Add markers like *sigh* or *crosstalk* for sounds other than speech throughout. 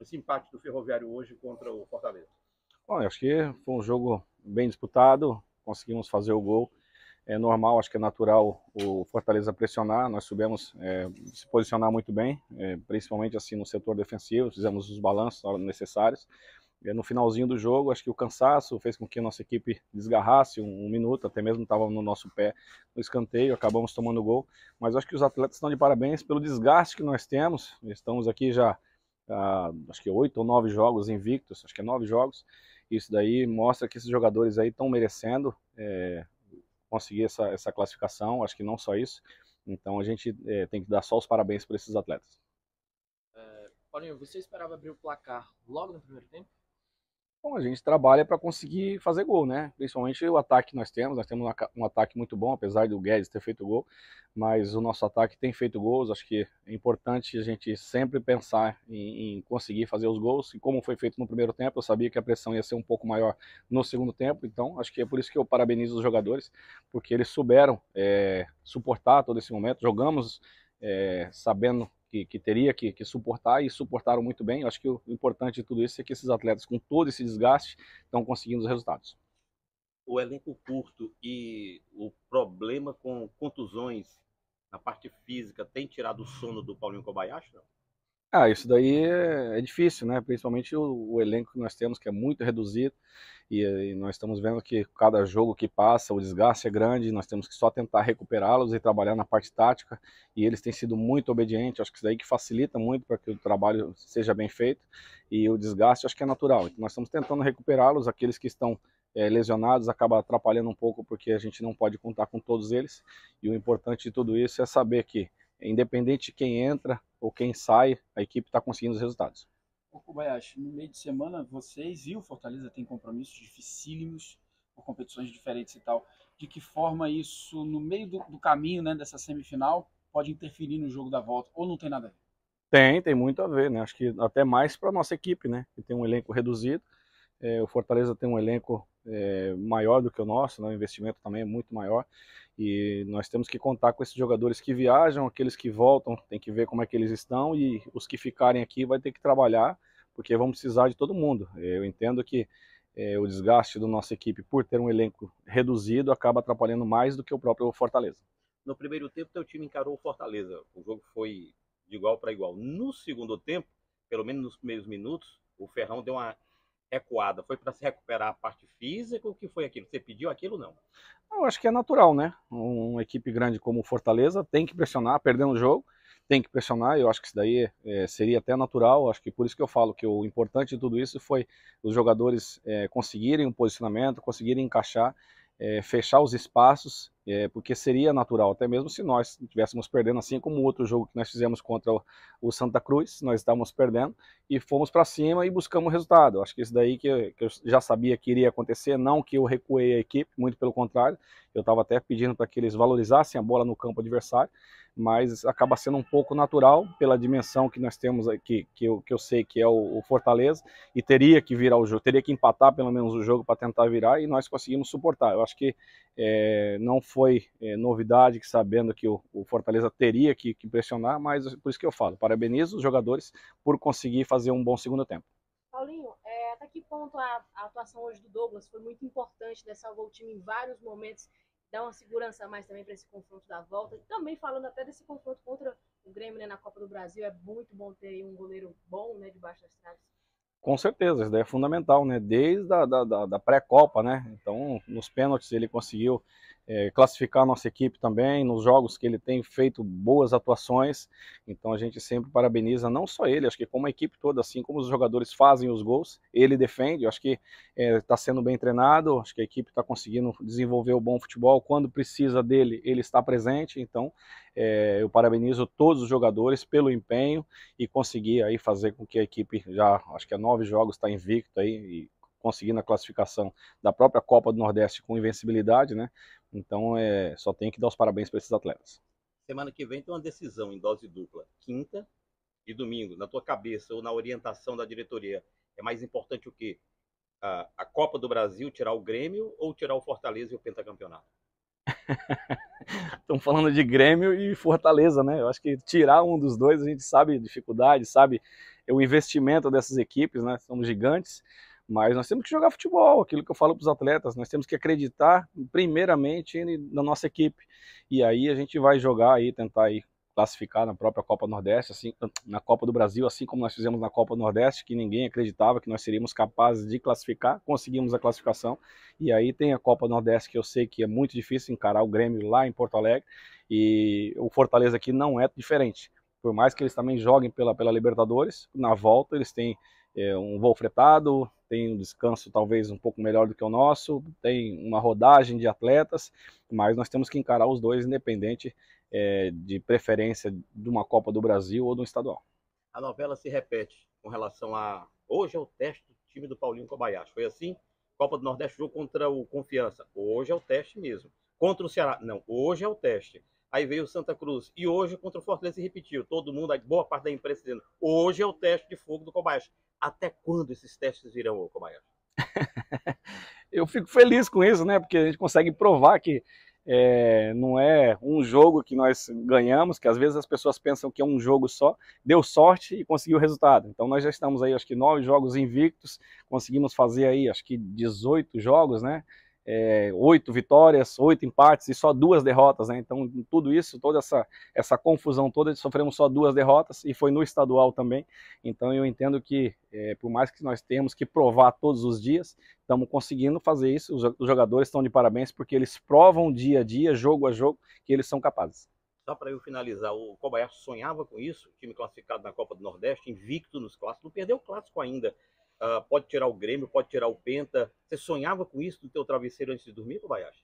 esse empate do Ferroviário hoje contra o Fortaleza? Bom, eu acho que foi um jogo bem disputado, conseguimos fazer o gol. É normal, acho que é natural o Fortaleza pressionar. Nós soubemos é, se posicionar muito bem, é, principalmente assim no setor defensivo, fizemos os balanços necessários. É, no finalzinho do jogo, acho que o cansaço fez com que a nossa equipe desgarrasse um, um minuto, até mesmo estava no nosso pé no escanteio, acabamos tomando gol. Mas acho que os atletas estão de parabéns pelo desgaste que nós temos. Estamos aqui já ah, acho que oito ou nove jogos invictos, acho que é nove jogos. Isso daí mostra que esses jogadores aí estão merecendo é, conseguir essa, essa classificação, acho que não só isso. Então a gente é, tem que dar só os parabéns para esses atletas. É, Paulinho, você esperava abrir o placar logo no primeiro tempo? Bom, a gente trabalha para conseguir fazer gol, né? Principalmente o ataque que nós temos. Nós temos um ataque muito bom, apesar do Guedes ter feito gol, mas o nosso ataque tem feito gols. Acho que é importante a gente sempre pensar em, em, conseguir fazer os gols. E como foi feito no primeiro tempo, eu sabia que a pressão ia ser um pouco maior no segundo tempo. Então, acho que é por isso que eu parabenizo os jogadores, porque eles souberam é, suportar todo esse momento. Jogamos é, sabendo que, que teria que, que, suportar e suportaram muito bem. Eu acho que o importante de tudo isso é que esses atletas, com todo esse desgaste, estão conseguindo os resultados. O elenco curto e o problema com contusões na parte física tem tirado o sono do Paulinho Kobayashi? Não? Ah, isso daí é, é, difícil, né? Principalmente o, o, elenco que nós temos, que é muito reduzido, e, e, nós estamos vendo que cada jogo que passa, o desgaste é grande, nós temos que só tentar recuperá-los e trabalhar na parte tática, e eles têm sido muito obedientes, acho que isso daí que facilita muito para que o trabalho seja bem feito, e o desgaste acho que é natural. Então nós estamos tentando recuperá-los, aqueles que estão é, lesionados acaba atrapalhando um pouco, porque a gente não pode contar com todos eles, e o importante de tudo isso é saber que, independente de quem entra, ou quem sai, a equipe está conseguindo os resultados. O Kobayashi, no meio de semana, vocês e o Fortaleza têm compromissos dificílimos por competições diferentes e tal. De que forma isso, no meio do, do caminho né, dessa semifinal, pode interferir no jogo da volta? Ou não tem nada a ver? Tem, tem muito a ver, né? Acho que até mais para nossa equipe, né? Que tem um elenco reduzido. É, o Fortaleza tem um elenco é, maior do que o nosso, né? o investimento também é muito maior. E nós temos que contar com esses jogadores que viajam, aqueles que voltam, tem que ver como é que eles estão e os que ficarem aqui vai ter que trabalhar, porque vão precisar de todo mundo. Eu entendo que é, o desgaste da nossa equipe por ter um elenco reduzido acaba atrapalhando mais do que o próprio Fortaleza. No primeiro tempo, teu time encarou o Fortaleza. O jogo foi de igual para igual. No segundo tempo, pelo menos nos primeiros minutos, o Ferrão deu uma recuada? Foi para se recuperar a parte física? O que foi aquilo? Você pediu aquilo não? Eu acho que é natural, né? Uma equipe grande como o Fortaleza tem que pressionar, perdendo o jogo, tem que pressionar. Eu acho que isso daí é, seria até natural. Acho que por isso que eu falo que o importante de tudo isso foi os jogadores é, conseguirem um posicionamento, conseguirem encaixar é, fechar os espaços, é, porque seria natural, até mesmo se nós estivéssemos perdendo, assim como o outro jogo que nós fizemos contra o, Santa Cruz, nós estávamos perdendo e fomos para cima e buscamos o resultado. Acho que isso daí que, que, eu já sabia que iria acontecer, não que eu recuei a equipe, muito pelo contrário, eu estava até pedindo para que eles valorizassem a bola no campo adversário, mas acaba sendo um pouco natural pela dimensão que nós temos aqui, que eu, que eu sei que é o, o Fortaleza, e teria que virar o jogo, teria que empatar pelo menos o jogo para tentar virar, e nós conseguimos suportar. Eu acho que é, não foi é, novidade que sabendo que o, o Fortaleza teria que, que, pressionar, mas por isso que eu falo, parabenizo os jogadores por conseguir fazer um bom segundo tempo. Paulinho, é, até que ponto a, a atuação hoje do Douglas foi muito importante nessa né? o time em vários momentos dá uma segurança a mais também para esse confronto da volta. E também falando até desse confronto contra o Grêmio né, na Copa do Brasil, é muito bom ter um goleiro bom né, debaixo das traves. Com certeza, isso daí é fundamental, né? Desde a da, da, da pré-copa, né? Então, nos pênaltis ele conseguiu é, classificar nossa equipe também nos jogos que ele tem feito boas atuações. Então a gente sempre parabeniza não só ele, acho que como a equipe toda, assim como os jogadores fazem os gols, ele defende. Acho que está é, tá sendo bem treinado, acho que a equipe está conseguindo desenvolver o bom futebol. Quando precisa dele, ele está presente. Então é, eu parabenizo todos os jogadores pelo empenho e conseguir aí fazer com que a equipe já, acho que há nove jogos está invicto aí. E, conseguindo a classificação da própria Copa do Nordeste com invencibilidade, né? Então é, só tem que dar os parabéns para esses atletas. Semana que vem tem uma decisão em dose dupla, quinta e domingo. Na tua cabeça ou na orientação da diretoria, é mais importante o quê? A, a Copa do Brasil tirar o Grêmio ou tirar o Fortaleza e o Pentacampeonato? Estão *laughs* falando de Grêmio e Fortaleza, né? Eu acho que tirar um dos dois, a gente sabe dificuldade, sabe o investimento dessas equipes, né? São gigantes. Mas nós temos que jogar futebol, aquilo que eu falo para os atletas, nós temos que acreditar primeiramente na nossa equipe. E aí a gente vai jogar aí, tentar aí classificar na própria Copa Nordeste, assim, na Copa do Brasil, assim como nós fizemos na Copa Nordeste, que ninguém acreditava que nós seríamos capazes de classificar, conseguimos a classificação. E aí tem a Copa Nordeste, que eu sei que é muito difícil encarar o Grêmio lá em Porto Alegre, e o Fortaleza aqui não é diferente. Por mais que eles também joguem pela, pela Libertadores, na volta eles têm é, um voo fretado, tem um descanso talvez um pouco melhor do que o nosso, tem uma rodagem de atletas, mas nós temos que encarar os dois, independente é, de preferência de uma Copa do Brasil ou de um estadual. A novela se repete com relação a. Hoje é o teste do time do Paulinho Kobayashi. Foi assim? Copa do Nordeste jogou contra o Confiança. Hoje é o teste mesmo. Contra o Ceará. Não, hoje é o teste. Aí veio o Santa Cruz. E hoje contra o Fortaleza repetiu. Todo mundo, boa parte da imprensa dizendo, hoje é o teste de fogo do Kobayashi. Até quando esses testes virão, ô maior? *laughs* Eu fico feliz com isso, né? Porque a gente consegue provar que é, não é um jogo que nós ganhamos, que às vezes as pessoas pensam que é um jogo só, deu sorte e conseguiu o resultado. Então nós já estamos aí, acho que nove jogos invictos, conseguimos fazer aí, acho que 18 jogos, né? é, oito vitórias, oito empates e só duas derrotas, né? Então, tudo isso, toda essa, essa confusão toda, sofremos só duas derrotas e foi no estadual também. Então, eu entendo que, é, por mais que nós temos que provar todos os dias, estamos conseguindo fazer isso. Os, os jogadores estão de parabéns porque eles provam dia a dia, jogo a jogo, que eles são capazes. Só para eu finalizar, o Kobayashi sonhava com isso, time classificado na Copa do Nordeste, invicto nos clássicos, não perdeu o clássico ainda uh, pode tirar o Grêmio, pode tirar o Penta. Você sonhava com isso no teu travesseiro antes de dormir, Kobayashi?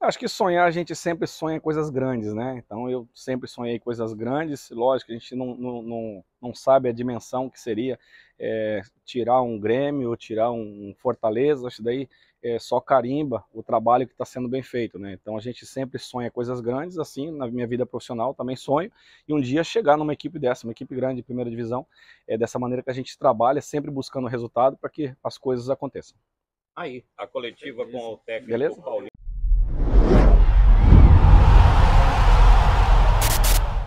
Acho que sonhar, a gente sempre sonha coisas grandes, né? Então eu sempre sonhei coisas grandes, lógico, a gente não, não, não, não sabe a dimensão que seria é, tirar um Grêmio ou tirar um Fortaleza, acho que daí é, só carimba o trabalho que está sendo bem feito, né? Então a gente sempre sonha coisas grandes, assim, na minha vida profissional também sonho, e um dia chegar numa equipe dessa, uma equipe grande de primeira divisão, é dessa maneira que a gente trabalha, sempre buscando resultado para que as coisas aconteçam. Aí, a coletiva Beleza. com o técnico Beleza? Paulinho.